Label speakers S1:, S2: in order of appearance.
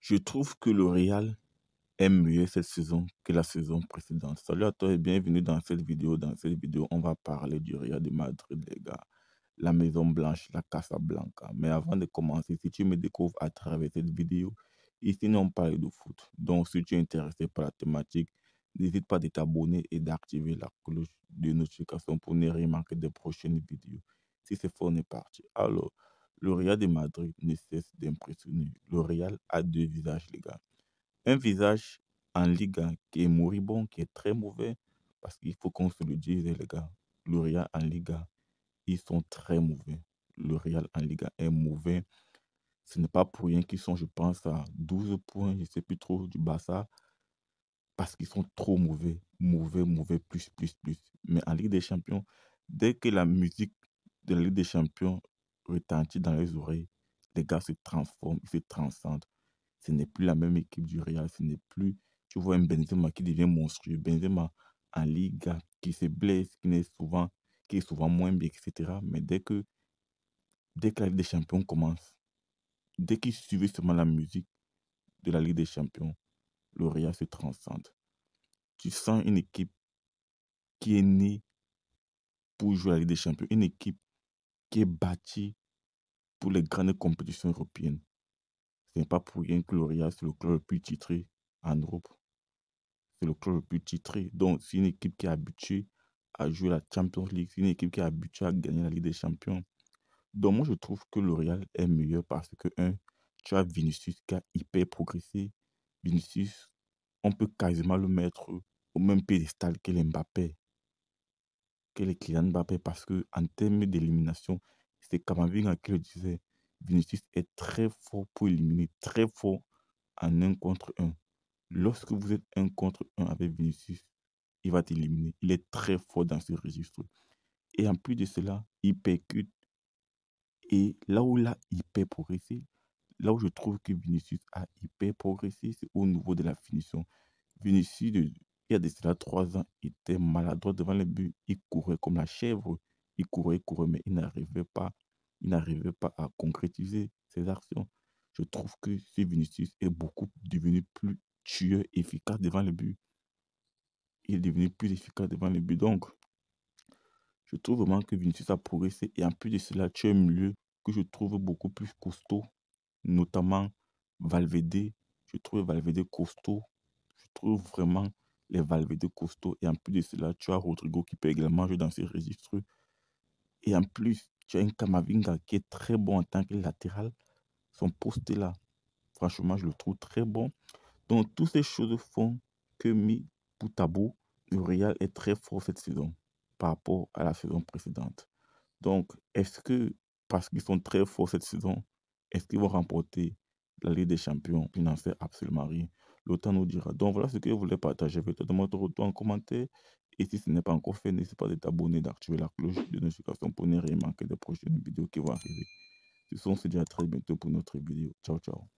S1: Je trouve que le Real est mieux cette saison que la saison précédente. Salut à toi et bienvenue dans cette vidéo. Dans cette vidéo, on va parler du Real de Madrid, les gars. La Maison Blanche, la Casa Blanca. Mais avant de commencer, si tu me découvres à travers cette vidéo, ici, on parle de foot. Donc, si tu es intéressé par la thématique, n'hésite pas à t'abonner et d'activer la cloche de notification pour ne rien manquer des prochaines vidéos. Si c'est faux, on est parti. Alors, le Real de Madrid ne cesse d'impressionner. Le Real a deux visages, les gars. Un visage en Liga qui est moribond, qui est très mauvais, parce qu'il faut qu'on se le dise, les gars. Le Real en Liga, ils sont très mauvais. Le Real en Liga est mauvais. Ce n'est pas pour rien qu'ils sont, je pense, à 12 points, je ne sais plus trop, du Barça, parce qu'ils sont trop mauvais. Mauvais, mauvais, plus, plus, plus. Mais en Ligue des Champions, dès que la musique de la Ligue des Champions retentit dans les oreilles. Les gars se transforment, ils se transcendent. Ce n'est plus la même équipe du Real. Ce n'est plus, tu vois, un Benzema qui devient monstrueux. Benzema en Liga, qui se blesse, qui est souvent, qui est souvent moins bien, etc. Mais dès que, dès que la Ligue des Champions commence, dès qu'ils suivent seulement la musique de la Ligue des Champions, le Real se transcende. Tu sens une équipe qui est née pour jouer à la Ligue des Champions, une équipe qui est bâti pour les grandes compétitions européennes. Ce n'est pas pour rien que L'Oréal, c'est le club le plus titré en Europe. C'est le club le plus titré. Donc, c'est une équipe qui est habituée à jouer la Champions League. C'est une équipe qui est habituée à gagner la Ligue des Champions. Donc, moi, je trouve que L'Oréal est meilleur parce que, un, tu as Vinicius qui a hyper progressé. Vinicius, on peut quasiment le mettre au même pédestal que l'Mbappé les clients Mbappé parce que en termes d'élimination, c'est Kamavinga qui le disait. Vinicius est très fort pour éliminer, très fort en un contre un Lorsque vous êtes un contre un avec Vinicius, il va t'éliminer. Il est très fort dans ce registre. Et en plus de cela, il percute. Et là où là, il peut progresser, là où je trouve que Vinicius a hyper progressé, c'est au niveau de la finition. Vinicius, de, il y a des trois ans, il était maladroit devant les buts. Il courait comme la chèvre. Il courait, il courait, mais il n'arrivait pas. Il n'arrivait pas à concrétiser ses actions. Je trouve que ce Vinicius est beaucoup devenu plus tueur, efficace devant les buts. Il est devenu plus efficace devant les buts. Donc, je trouve vraiment que Vinicius a progressé. Et en plus de cela, tu es un milieu que je trouve beaucoup plus costaud, notamment Valverde. Je trouve Valverde costaud. Je trouve vraiment les de costauds. Et en plus de cela, tu as Rodrigo qui peut également jouer dans ses registres. Et en plus, tu as un Kamavinga qui est très bon en tant que latéral. Son poste là. Franchement, je le trouve très bon. Donc, toutes ces choses font que, mis bout à bout, le Real est très fort cette saison par rapport à la saison précédente. Donc, est-ce que, parce qu'ils sont très forts cette saison, est-ce qu'ils vont remporter la Ligue des Champions. Il n'en fait absolument rien. Le nous dira. Donc voilà ce que je voulais partager avec toi. Demande ton retour en commentaire. Et si ce n'est pas encore fait, n'hésite pas à t'abonner, d'activer la cloche de notification pour ne rien manquer des prochaines vidéos qui vont arriver. Ce dit à très bientôt pour notre vidéo. Ciao, ciao.